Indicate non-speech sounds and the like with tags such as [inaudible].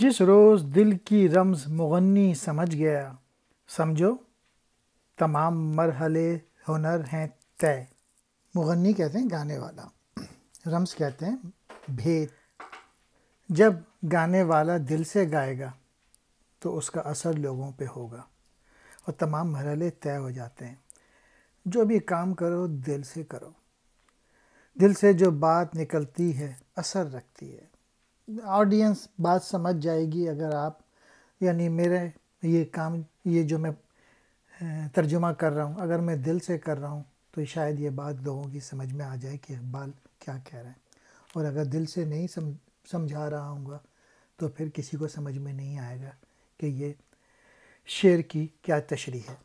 जिस रोज़ दिल की रम्ज मुगनी समझ गया समझो तमाम मरहले हुनर हैं तय मुगनी कहते हैं गाने वाला [clears throat] रम्स कहते हैं भेद जब गाने वाला दिल से गाएगा तो उसका असर लोगों पे होगा और तमाम मरहले तय हो जाते हैं जो भी काम करो दिल से करो दिल से जो बात निकलती है असर रखती है ऑडियंस बात समझ जाएगी अगर आप यानी मेरे ये काम ये जो मैं तर्जुमा कर रहा हूँ अगर मैं दिल से कर रहा हूँ तो शायद ये बात लोगों की समझ में आ जाए कि इकबाल क्या कह रहा है और अगर दिल से नहीं सम समझा रहा हूँ तो फिर किसी को समझ में नहीं आएगा कि ये शेर की क्या तशरी है